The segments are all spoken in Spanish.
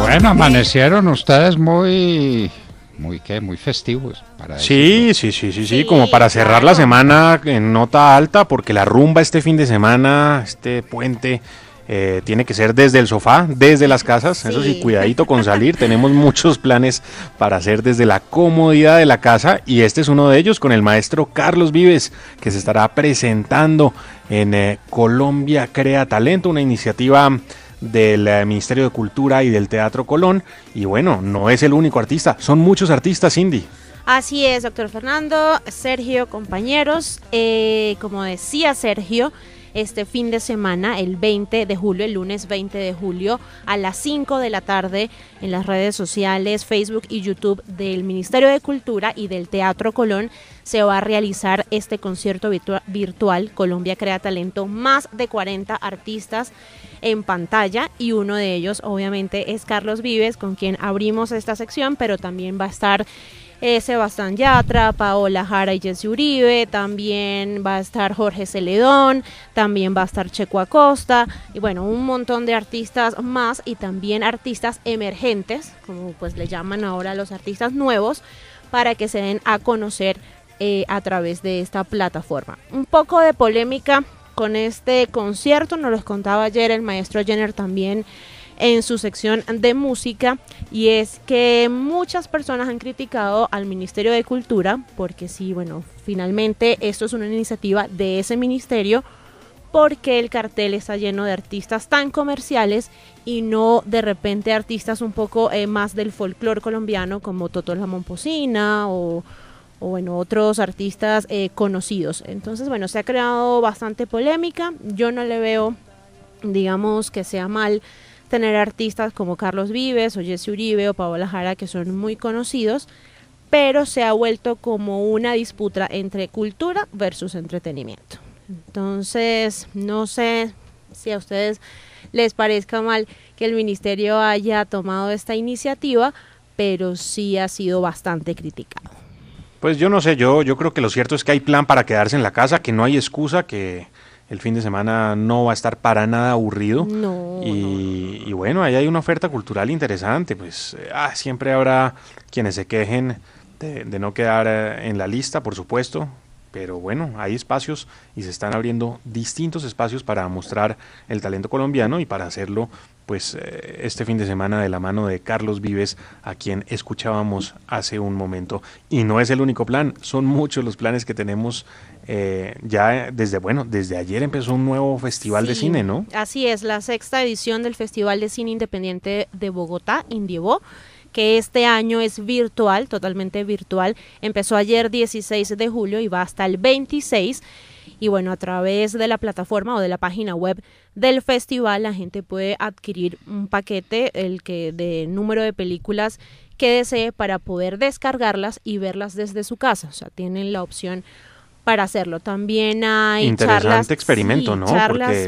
Bueno, ¿Eh? amanecieron ustedes muy muy muy festivos para sí, sí, sí, sí, sí, como para cerrar la semana en nota alta porque la rumba este fin de semana, este puente eh, tiene que ser desde el sofá, desde las casas. Eso sí, cuidadito con salir. Tenemos muchos planes para hacer desde la comodidad de la casa y este es uno de ellos con el maestro Carlos Vives, que se estará presentando en eh, Colombia Crea Talento, una iniciativa del eh, Ministerio de Cultura y del Teatro Colón. Y bueno, no es el único artista, son muchos artistas Cindy Así es, doctor Fernando, Sergio, compañeros. Eh, como decía Sergio, este fin de semana, el 20 de julio, el lunes 20 de julio, a las 5 de la tarde, en las redes sociales, Facebook y YouTube del Ministerio de Cultura y del Teatro Colón, se va a realizar este concierto virtual, Colombia Crea Talento, más de 40 artistas en pantalla y uno de ellos obviamente es Carlos Vives con quien abrimos esta sección, pero también va a estar eh, Sebastián Yatra, Paola Jara y Jesse Uribe, también va a estar Jorge Celedón, también va a estar Checo Acosta, y bueno, un montón de artistas más y también artistas emergentes, como pues le llaman ahora los artistas nuevos, para que se den a conocer eh, a través de esta plataforma. Un poco de polémica con este concierto. Nos los contaba ayer el maestro Jenner también en su sección de música y es que muchas personas han criticado al Ministerio de Cultura porque sí, bueno, finalmente esto es una iniciativa de ese ministerio porque el cartel está lleno de artistas tan comerciales y no de repente artistas un poco eh, más del folclore colombiano como Toto la Momposina o o bueno, otros artistas eh, conocidos. Entonces, bueno, se ha creado bastante polémica. Yo no le veo, digamos, que sea mal tener artistas como Carlos Vives o Jesse Uribe o Paola Jara que son muy conocidos, pero se ha vuelto como una disputa entre cultura versus entretenimiento. Entonces, no sé si a ustedes les parezca mal que el ministerio haya tomado esta iniciativa, pero sí ha sido bastante criticado. Pues yo no sé, yo, yo creo que lo cierto es que hay plan para quedarse en la casa, que no hay excusa, que el fin de semana no va a estar para nada aburrido. No, y, bueno, ahí hay una oferta cultural interesante, pues ah, siempre habrá quienes se quejen de, de no quedar eh, en la lista, por supuesto, pero bueno, hay espacios y se están abriendo distintos espacios para mostrar el talento colombiano y para hacerlo pues eh, este fin de semana de la mano de Carlos Vives, a quien escuchábamos hace un momento. Y no es el único plan, son muchos los planes que tenemos eh, ya desde, bueno, desde ayer empezó un nuevo festival de cine, ¿no? Así es, la sexta edición del Festival de Cine Independiente de Bogotá, Indievo, que este año es virtual, totalmente virtual. Empezó ayer 16 de julio y va hasta el 26. Y bueno, a través de la plataforma o de la página web del festival la gente puede adquirir un paquete el que de número de películas que desee para poder descargarlas y verlas desde su casa. O sea, tienen la opción para hacerlo. También hay interesante experimento, ¿no?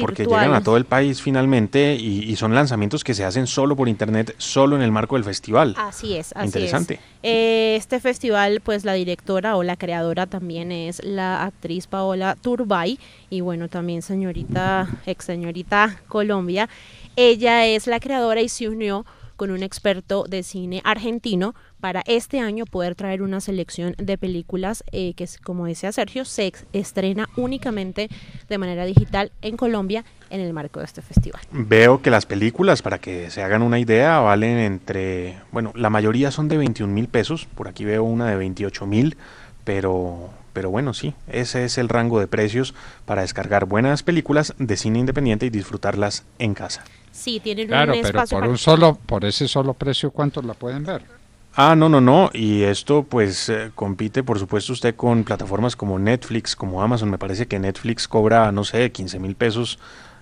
Porque, llegan a todo el país finalmente y, son lanzamientos que se hacen solo por internet, solo en el marco del festival. Así es, así interesante. Es. Eh, este festival, pues la directora o la creadora también es la actriz Paola Turbay y bueno también señorita ex señorita Colombia. Ella es la creadora y se unió con un experto de cine argentino para este año poder traer una selección de películas eh, que, como decía Sergio, se estrena únicamente de manera digital en Colombia en el marco de este festival. Veo que las películas, para que se hagan una idea, valen entre, bueno, la mayoría son de 21 mil pesos, por aquí veo una de 28 mil, pero pero bueno, sí, ese es el rango de precios para descargar buenas películas de cine independiente y disfrutarlas en casa. Sí, tienen claro, pero por un solo, por ese solo precio, ¿cuántos la pueden ver? Ah, no, no, no. Y esto pues eh, compite, por supuesto, usted con plataformas como Netflix, como Amazon. Me parece que Netflix cobra, no sé, 15 mil pesos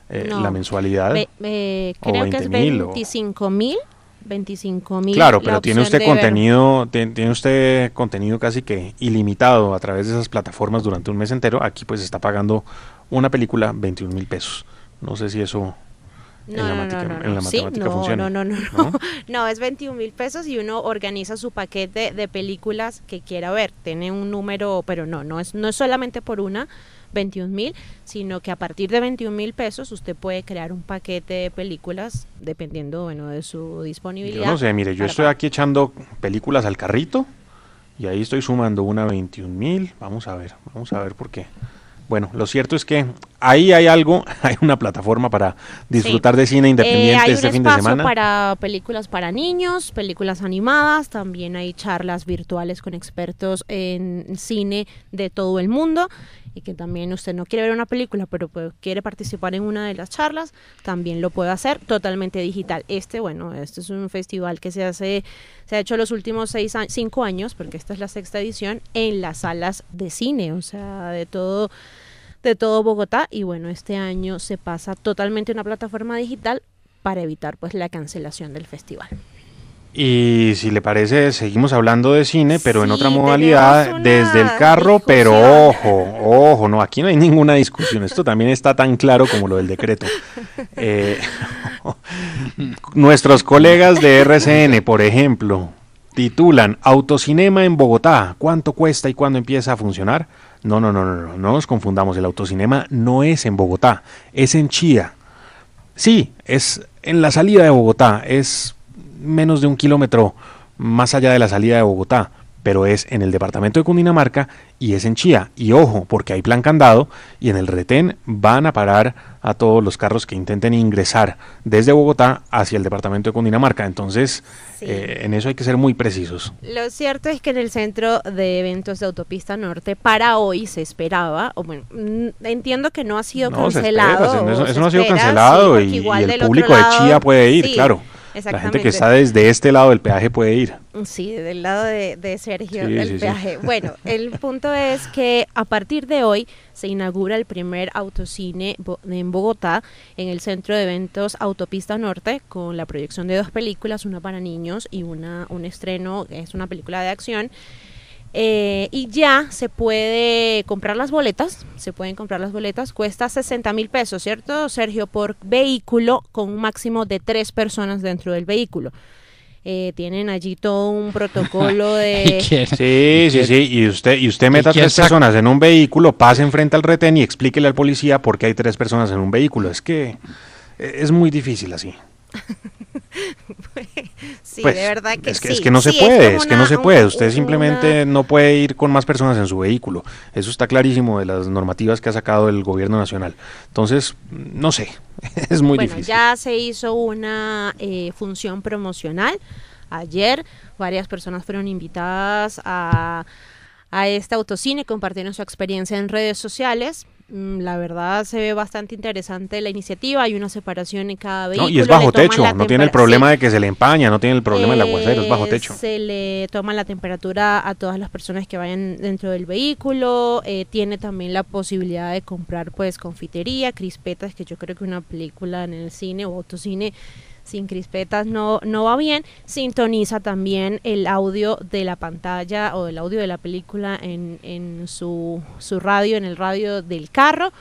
eh, la mensualidad. Eh, creo que es 25 mil. 25 mil. Claro, pero tiene usted contenido, tiene, usted contenido casi que ilimitado a través de esas plataformas durante un mes entero. Aquí pues está pagando una película 21 mil pesos. No sé si eso no, en, la no, no, matemática funciona. No, no, no, no, es 21 mil pesos y uno organiza su paquete de películas que quiera ver. Tiene un número, pero no, no es, no es solamente por una 21 mil, sino que a partir de 21 mil pesos usted puede crear un paquete de películas dependiendo bueno, de su disponibilidad. Yo no sé, mire, yo estoy aquí echando películas al carrito y ahí estoy sumando una 21 mil. Vamos a ver, vamos a ver por qué. Bueno, lo cierto es que ahí hay algo, hay una plataforma para disfrutar de cine eh, independiente este fin de semana. Para películas para niños, películas animadas, también hay charlas virtuales con expertos en cine de todo el mundo y que también usted no quiere ver una película, pero pues, quiere participar en una de las charlas, también lo puede hacer totalmente digital. Este, bueno, este es un festival que se hace, se ha hecho los últimos seis, cinco años, porque esta es la sexta edición, en las salas de cine, o sea, de todo de todo Bogotá y bueno, este año se pasa totalmente una plataforma digital para evitar pues la cancelación del festival. Y si le parece, seguimos hablando de cine, pero en otra modalidad, desde el carro, pero ojo, ojo, no, aquí no hay ninguna discusión, esto también está tan claro como lo del decreto. Eh, nuestros colegas de RCN, por ejemplo, titulan Autocinema en Bogotá, ¿cuánto cuesta y cuándo empieza a funcionar? No, no, no, no, no, no nos confundamos, el autocinema no es en Bogotá, es en Chía. Sí, es en la salida de Bogotá, es menos de un kilómetro más allá de la salida de Bogotá, pero es en el departamento de Cundinamarca y es en Chía. Y ojo, porque hay plan candado y en el retén van a parar a todos los carros que intenten ingresar desde Bogotá hacia el departamento de Cundinamarca. Entonces, eh, en eso hay que ser muy precisos. Lo cierto es que en el centro de eventos de Autopista Norte para hoy se esperaba, o bueno, entiendo que no ha sido cancelado. eso, no ha sido cancelado y, el público de Chía puede ir, claro la gente que está desde este lado del peaje puede ir. Sí, del lado de, Sergio del peaje. Bueno, el punto es que a partir de hoy se inaugura el primer autocine en Bogotá, en el centro de eventos Autopista Norte, con la proyección de dos películas, una para niños y una un estreno, que es una película de acción. Eh, y ya se puede comprar las boletas, se pueden comprar las boletas, cuesta 60 mil pesos, ¿cierto, Sergio? Por vehículo con un máximo de tres personas dentro del vehículo. Eh, tienen allí todo un protocolo de... sí, sí, sí, y usted, y usted meta tres personas en un vehículo, pase enfrente al retén y explíquele al policía por qué hay tres personas en un vehículo. Es que eh, es muy difícil así. sí, de pues, verdad que es que, Es que no se puede, es, que no se puede. Usted simplemente no puede ir con más personas en su vehículo. Eso está clarísimo de las normativas que ha sacado el gobierno nacional. Entonces, no sé, es muy bueno, difícil. Ya se hizo una eh, función promocional ayer. Varias personas fueron invitadas a, a este autocine, compartieron su experiencia en redes sociales Mm, la verdad se ve bastante interesante la iniciativa, hay una separación en cada vehículo. No, y es bajo techo, no tiene el problema de que se le empaña, no tiene el problema de la eh, aguacero, es bajo techo. Se le toma la temperatura a todas las personas que vayan dentro del vehículo, eh, tiene también la posibilidad de comprar pues confitería, crispetas, que yo creo que una película en el cine o autocine sin crispetas no, no va bien. Sintoniza también el audio de la pantalla o el audio de la película en, en su, su radio, en el radio del carro.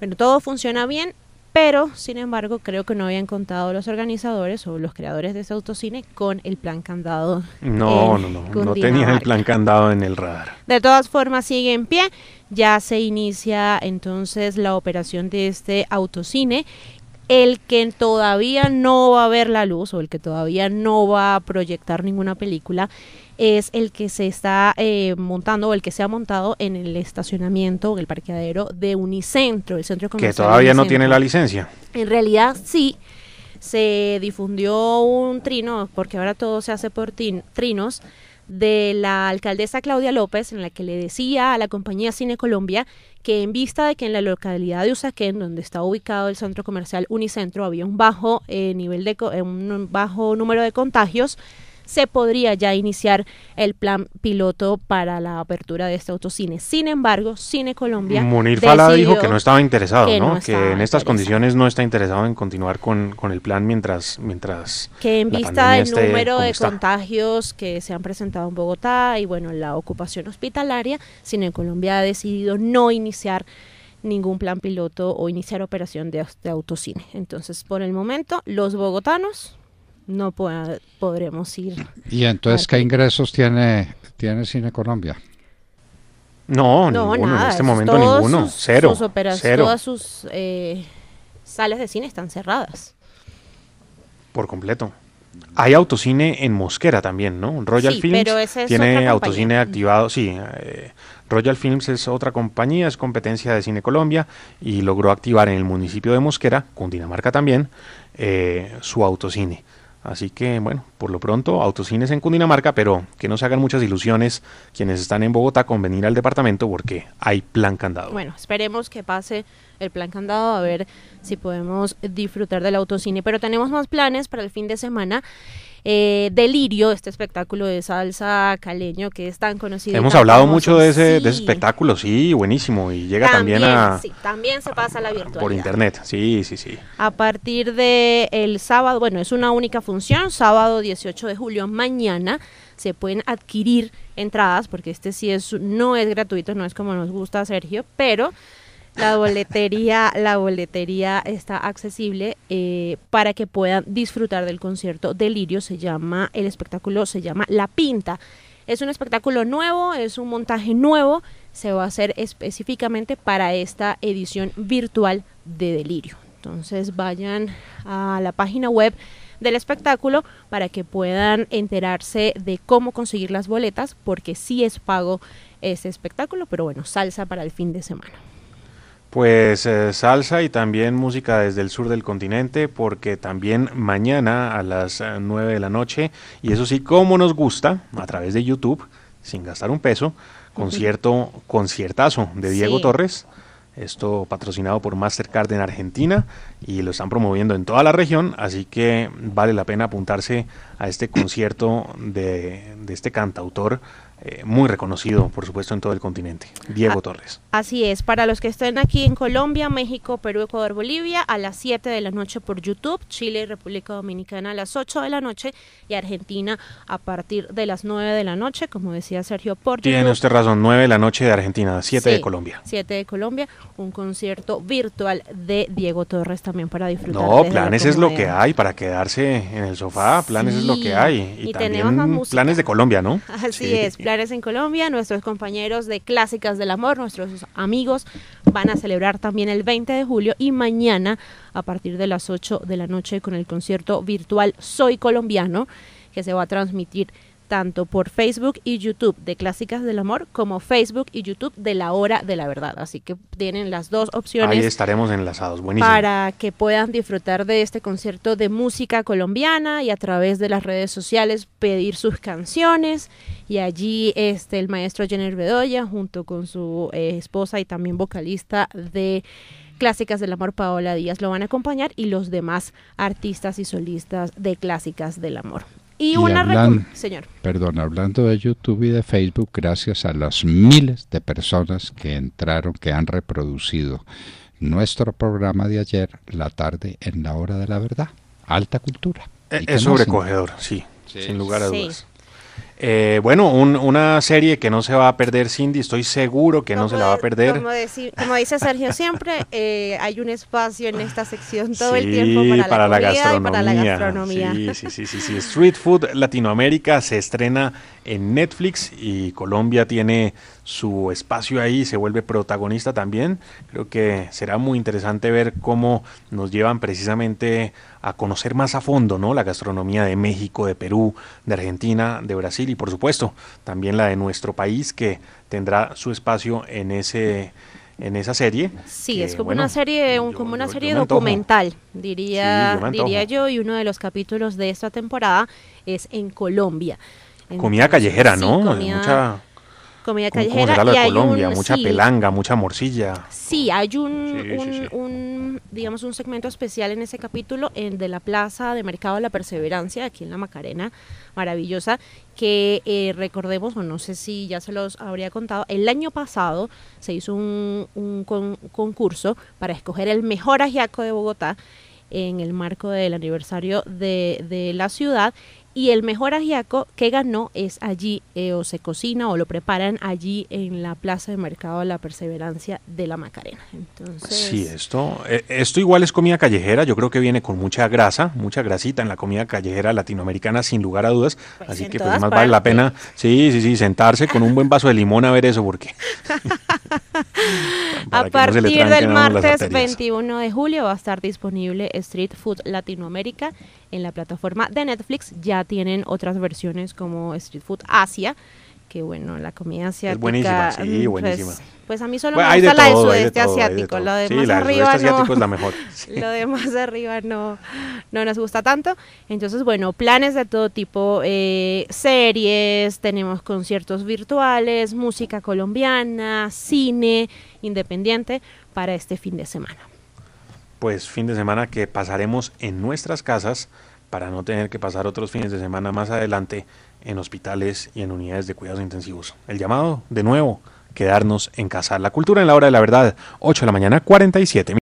Bueno, todo funciona bien, pero sin embargo creo que no habían contado los organizadores o los creadores de ese autocine con el plan candado. No, no, no, no tenían el plan candado en el radar. De todas formas sigue en pie, ya se inicia entonces la operación de este autocine el que todavía no va a ver la luz o el que todavía no va a proyectar ninguna película es el que se está eh, montando o el que se ha montado en el estacionamiento o el parqueadero de Unicentro, el centro comercial. Que todavía no tiene la licencia. En realidad sí, se difundió un trino, porque ahora todo se hace por trinos de la alcaldesa Claudia López, en la que le decía a la compañía Cine Colombia que en vista de que en la localidad de Usaquén, donde está ubicado el centro comercial Unicentro, había un bajo eh, nivel de eh, un bajo número de contagios, se podría ya iniciar el plan piloto para la apertura de este autocine. Sin embargo, Cine Colombia. Munir Fala dijo que no estaba interesado, que ¿no? que en estas condiciones no está interesado en continuar con, el plan mientras. mientras que en vista del número de contagios que se han presentado en Bogotá y, bueno, la ocupación hospitalaria, Cine Colombia ha decidido no iniciar ningún plan piloto o iniciar operación de autocine. Entonces, por el momento, los bogotanos no podremos ir. ¿Y entonces qué ingresos tiene, tiene Cine Colombia? No, no ninguno, en este momento ninguno, cero, sus Todas sus eh, salas de cine están cerradas. Por completo. Hay autocine en Mosquera también, ¿no? Royal Films tiene autocine activado, sí. Eh, Royal Films es otra compañía, es competencia de Cine Colombia y logró activar en el municipio de Mosquera, con Dinamarca también, eh, su autocine. Así que bueno, por lo pronto autocines en Cundinamarca, pero que no se hagan muchas ilusiones quienes están en Bogotá con venir al departamento porque hay plan candado. Bueno, esperemos que pase el plan candado a ver si podemos disfrutar del autocine, pero tenemos más planes para el fin de semana. Eh, Delirio, este espectáculo de salsa caleño que es tan conocido. Hemos hablado mucho de ese, espectáculo, sí, buenísimo, y llega también, a... también se pasa a la virtualidad. Por internet, sí, sí, sí. A partir de el sábado, bueno, es una única función, sábado 18 de julio, mañana se pueden adquirir entradas, porque este sí es, no es gratuito, no es como nos gusta Sergio, pero la boletería, la boletería está accesible eh, para que puedan disfrutar del concierto Delirio. Se llama, el espectáculo se llama La Pinta. Es un espectáculo nuevo, es un montaje nuevo. Se va a hacer específicamente para esta edición virtual de Delirio. Entonces vayan a la página web del espectáculo para que puedan enterarse de cómo conseguir las boletas, porque sí es pago ese espectáculo, pero bueno, salsa para el fin de semana. Pues eh, salsa y también música desde el sur del continente, porque también mañana a las 9 eh, de la noche, y eso sí, como nos gusta, a través de YouTube, sin gastar un peso, concierto, conciertazo de Diego Torres. Esto patrocinado por Mastercard en Argentina y lo están promoviendo en toda la región, así que vale la pena apuntarse a este concierto de, de este cantautor eh, muy reconocido, por supuesto, en todo el continente. Diego Torres. Así es, para los que estén aquí en Colombia, México, Perú, Ecuador, Bolivia, a las 7 de la noche por YouTube, Chile y República Dominicana a las 8 de la noche y Argentina a partir de las 9 de la noche, como decía Sergio Porto, Tiene usted razón, 9 de la noche de Argentina, 7 de Colombia. 7 de Colombia, un concierto virtual de Diego Torres también para disfrutar. No, planes es lo que hay para quedarse en el sofá, planes es lo que hay. Y, y también planes de Colombia, ¿no? Así es, planes en Colombia. Nuestros compañeros de Clásicas del Amor, nuestros amigos, van a celebrar también el 20 de julio y mañana a partir de las 8 de la noche con el concierto virtual Soy Colombiano que se va a transmitir tanto por Facebook y YouTube de Clásicas del Amor como Facebook y YouTube de La Hora de la Verdad. Así que tienen las dos opciones. Ahí estaremos enlazados, buenísimo. Para que puedan disfrutar de este concierto de música colombiana y a través de las redes sociales pedir sus canciones. Y allí este, el maestro Jenner Bedoya junto con su eh, esposa y también vocalista de Clásicas del Amor Paola Díaz lo van a acompañar y los demás artistas y solistas de Clásicas del Amor. Y, una señor. Perdón, hablando de YouTube y de Facebook, gracias a las miles de personas que entraron, que han reproducido nuestro programa de ayer, La tarde en la hora de la verdad. Alta cultura. E, es, sobrecogedor, sí, sin lugar a dudas. Eh, bueno, una serie que no se va a perder, Cindy, estoy seguro que no se la va a perder. Como, dice Sergio siempre, eh, hay un espacio en esta sección todo el tiempo para, la, gastronomía. para la gastronomía. sí, sí, sí, sí, Street Food Latinoamérica se estrena en Netflix y Colombia tiene su espacio ahí, se vuelve protagonista también. Creo que será muy interesante ver cómo nos llevan precisamente a conocer más a fondo ¿no? la gastronomía de México, de Perú, de Argentina, de Brasil y por supuesto también la de nuestro país que tendrá su espacio en ese en esa serie. Sí, es como una serie, como una serie documental, diría, diría yo, y uno de los capítulos de esta temporada es en Colombia. comida callejera, ¿no? Mucha comida callejera. de Colombia, mucha pelanga, mucha morcilla. Sí, hay un, digamos, un segmento especial en ese capítulo en, de la plaza de mercado de la perseverancia, aquí en la Macarena, maravillosa, que eh, recordemos, o no sé si ya se los habría contado, el año pasado se hizo un, un concurso para escoger el mejor ajiaco de Bogotá en el marco del aniversario de, de la ciudad y el mejor ajiaco que ganó es allí, eh, o se cocina o lo preparan allí en la plaza de mercado de la perseverancia de la Macarena. Sí, esto, eh, esto igual es comida callejera, yo creo que viene con mucha grasa, mucha grasita en la comida callejera latinoamericana, sin lugar a dudas, pues así que pues, más vale la pena, sí, sí, sí, sentarse con un buen vaso de limón a ver eso, porque... a partir del martes 21 de julio va a estar disponible Street Food Latinoamérica en la plataforma de Netflix. Ya tienen otras versiones como Street Food Asia que bueno, la comida asiática. buenísima, sí, mm, pues, buenísima. Pues, a mí solo me gusta la de sudeste asiático, lo de más arriba este no. Asiático es la mejor. Lo de más arriba no, no nos gusta tanto. Entonces, bueno, planes de todo tipo, eh, series, tenemos conciertos virtuales, música colombiana, cine independiente para este fin de semana. Pues fin de semana que pasaremos en nuestras casas para no tener que pasar otros fines de semana más adelante en hospitales y en unidades de cuidados intensivos. El llamado, de nuevo, quedarnos en casa. La cultura en la hora de la verdad, 8 de la mañana, 47